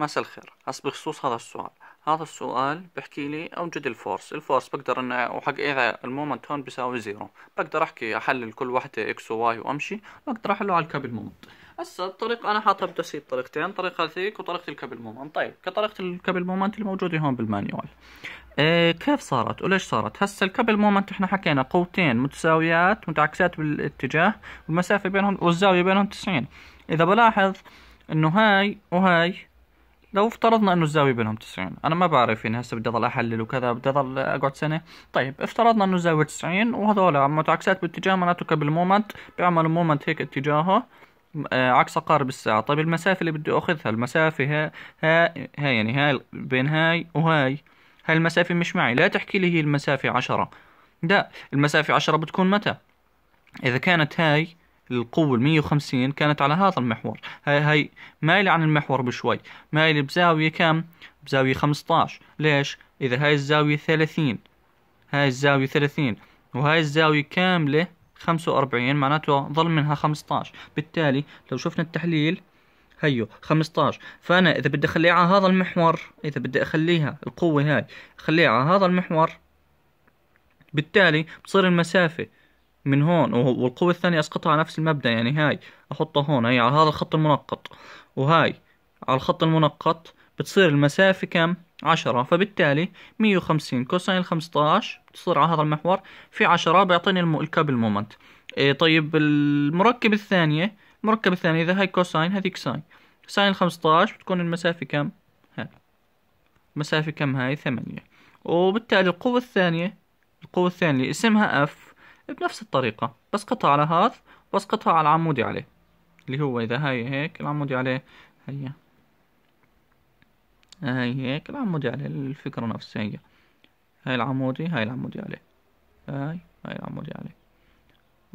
مساء الخير هسه بخصوص هذا السؤال هذا السؤال بحكي لي اوجد الفورس الفورس بقدر انه وحق اذا المومنت هون بيساوي زيرو بقدر احكي احلل كل وحده اكس وواي وامشي بقدر احله على الكابل مومنت هسه الطريق انا حاطها بدسي طريقتين طريقه هذيك وطريقه الكابل مومنت طيب كطريقه الكابل مومنت الموجوده هون بالمانيوال إيه كيف صارت وليش صارت هسه الكابل مومنت احنا حكينا قوتين متساويات متعاكسات بالاتجاه والمسافه بينهم والزاويه بينهم 90 اذا بلاحظ انه هاي وهاي لو افترضنا انه الزاويه بينهم 90 انا ما بعرف يعني هسه بدي اضل احلل وكذا بدي اضل اقعد سنه طيب افترضنا انه الزاويه 90 وهذول متعاكسات باتجاه معناته قبل مومنت بيعملوا مومنت هيك اتجاهه آه، عكس قارب الساعة طيب المسافة اللي بدي أخذها المسافة ها ها, ها يعني هاي بين هاي وهاي هاي المسافة مش معي لا تحكي لي هي المسافة عشرة لا المسافة عشرة بتكون متى إذا كانت هاي القوة ال 150 كانت على هذا المحور هاي هاي مايلة عن المحور بشوي مايلة بزاوية كم بزاوية 15 ليش إذا هاي الزاوية 30 هاي الزاوية 30 وهاي الزاوية كاملة 45 معناته ظل منها 15 بالتالي لو شفنا التحليل هيو 15 فأنا إذا بدي أخليها على هذا المحور إذا بدي أخليها القوة هاي أخليها على هذا المحور بالتالي بصير المسافة من هون والقوة الثانية اسقطها على نفس المبدأ يعني هاي احطها هون هي على هذا الخط المنقط وهاي على الخط المنقط بتصير المسافة كم؟ عشرة فبالتالي مية وخمسين كوساين الخمسطاش بتصير على هذا المحور في عشرة بيعطيني الكابل مومنت إيه طيب المركب الثانية المركب الثانية إذا هاي كوساين هذيك ساين ساين الخمسطاش بتكون المسافة كم؟ هاي المسافة كم هاي؟ ثمانية وبالتالي القوة الثانية القوة الثانية اسمها اف بنفس الطريقة بسقطها على هذا وبسقطها على العمودي عليه اللي هو إذا هاي هيك العمودي عليه هيا هاي هيك العمودي عليه الفكرة نفسها هي هاي العمودي هاي العمودي عليه هاي هاي العمودي عليه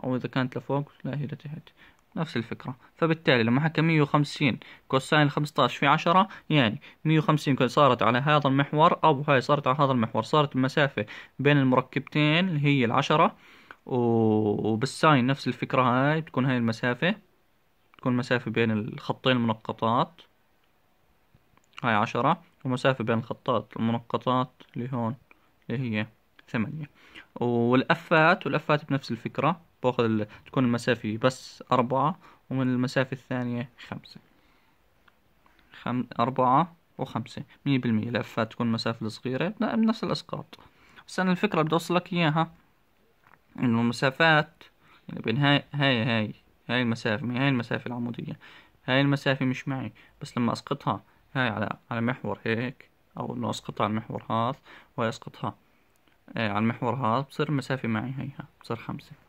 أو إذا كانت لفوق لا هي لتحت نفس الفكرة فبالتالي لما حكى 150 كوساين 15 في 10 يعني 150 صارت على هذا المحور أو هاي صارت على هذا المحور صارت المسافة بين المركبتين اللي هي العشرة وبالساين نفس الفكرة هاي بتكون هاي المسافة تكون مسافة بين الخطين المنقطات هاي عشرة ومسافة بين الخطات المنقطات اللي هون اللي هي ثمانية والأفات والأفات بنفس الفكرة باخذ تكون المسافة بس أربعة ومن المسافة الثانية خمسة خم... أربعة وخمسة مية بالمية الأفات تكون مسافة صغيرة بنفس الأسقاط بس أنا الفكرة بدي أوصلك إياها انه المسافات يعني بين هاي هاي هاي هاي المسافة هاي المسافة العمودية هاي المسافة مش معي بس لما اسقطها هاي على على محور هيك او انه اسقطها على المحور هذا واسقطها إيه، على المحور هذا بصير المسافة معي هيها بصير خمسة